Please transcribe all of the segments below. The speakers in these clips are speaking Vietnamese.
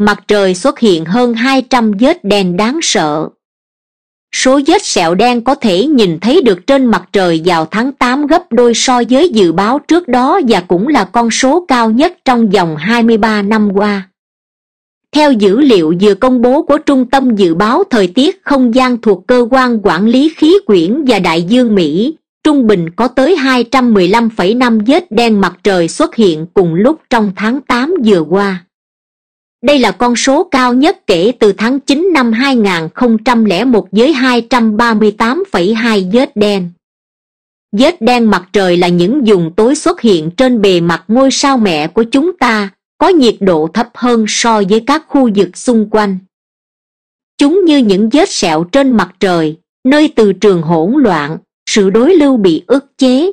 mặt trời xuất hiện hơn 200 vết đen đáng sợ. Số vết sẹo đen có thể nhìn thấy được trên mặt trời vào tháng 8 gấp đôi so với dự báo trước đó và cũng là con số cao nhất trong vòng 23 năm qua. Theo dữ liệu vừa công bố của Trung tâm Dự báo Thời tiết Không gian thuộc Cơ quan Quản lý Khí quyển và Đại dương Mỹ, trung bình có tới 215,5 vết đen mặt trời xuất hiện cùng lúc trong tháng 8 vừa qua đây là con số cao nhất kể từ tháng chín năm 2001 với 238,2 vết đen vết đen mặt trời là những vùng tối xuất hiện trên bề mặt ngôi sao mẹ của chúng ta có nhiệt độ thấp hơn so với các khu vực xung quanh chúng như những vết sẹo trên mặt trời nơi từ trường hỗn loạn sự đối lưu bị ức chế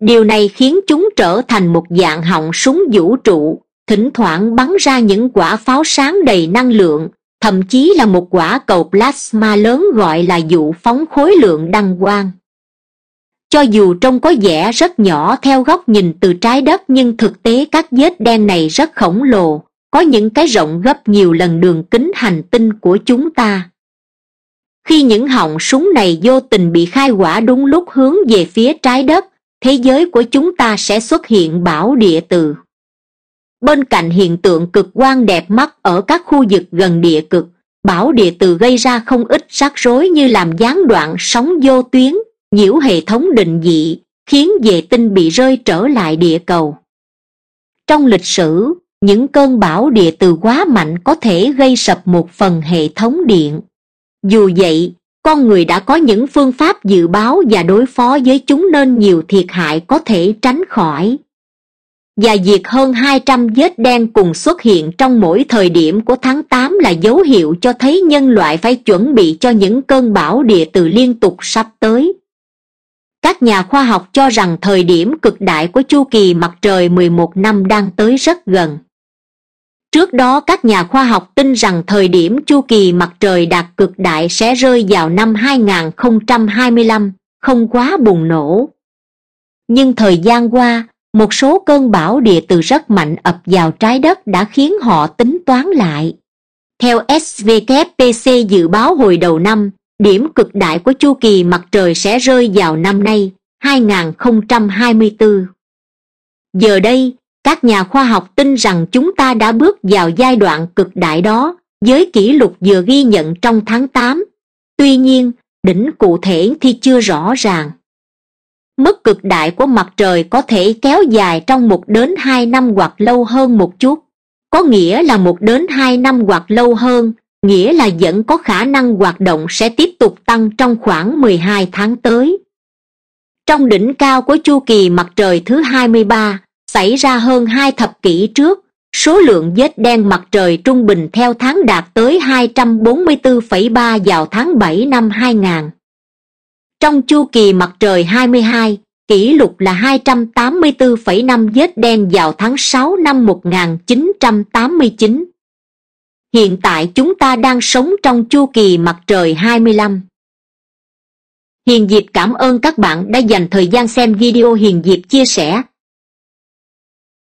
điều này khiến chúng trở thành một dạng họng súng vũ trụ thỉnh thoảng bắn ra những quả pháo sáng đầy năng lượng thậm chí là một quả cầu plasma lớn gọi là vụ phóng khối lượng đăng quang cho dù trông có vẻ rất nhỏ theo góc nhìn từ trái đất nhưng thực tế các vết đen này rất khổng lồ có những cái rộng gấp nhiều lần đường kính hành tinh của chúng ta khi những họng súng này vô tình bị khai quả đúng lúc hướng về phía trái đất thế giới của chúng ta sẽ xuất hiện bão địa từ bên cạnh hiện tượng cực quan đẹp mắt ở các khu vực gần địa cực bão địa từ gây ra không ít rắc rối như làm gián đoạn sóng vô tuyến nhiễu hệ thống định dị khiến vệ tinh bị rơi trở lại địa cầu trong lịch sử những cơn bão địa từ quá mạnh có thể gây sập một phần hệ thống điện dù vậy con người đã có những phương pháp dự báo và đối phó với chúng nên nhiều thiệt hại có thể tránh khỏi và diệt hơn hai trăm vết đen cùng xuất hiện trong mỗi thời điểm của tháng tám là dấu hiệu cho thấy nhân loại phải chuẩn bị cho những cơn bão địa từ liên tục sắp tới. Các nhà khoa học cho rằng thời điểm cực đại của chu kỳ mặt trời 11 năm đang tới rất gần. Trước đó các nhà khoa học tin rằng thời điểm chu kỳ mặt trời đạt cực đại sẽ rơi vào năm 2025, không quá bùng nổ. Nhưng thời gian qua, một số cơn bão địa từ rất mạnh ập vào trái đất đã khiến họ tính toán lại theo svkpc dự báo hồi đầu năm điểm cực đại của chu kỳ mặt trời sẽ rơi vào năm nay 2024. giờ đây các nhà khoa học tin rằng chúng ta đã bước vào giai đoạn cực đại đó với kỷ lục vừa ghi nhận trong tháng tám. tuy nhiên đỉnh cụ thể thì chưa rõ ràng mức cực đại của mặt trời có thể kéo dài trong một đến hai năm hoặc lâu hơn một chút có nghĩa là một đến hai năm hoặc lâu hơn nghĩa là vẫn có khả năng hoạt động sẽ tiếp tục tăng trong khoảng mười hai tháng tới trong đỉnh cao của chu kỳ mặt trời thứ hai mươi ba xảy ra hơn hai thập kỷ trước số lượng vết đen mặt trời trung bình theo tháng đạt tới hai trăm bốn bốn mươi ba vào tháng bảy năm hai 2000 trong chu kỳ mặt trời 22, kỷ lục là 284,5 vết đen vào tháng 6 năm 1989. Hiện tại chúng ta đang sống trong chu kỳ mặt trời 25. Hiền Diệp cảm ơn các bạn đã dành thời gian xem video Hiền Diệp chia sẻ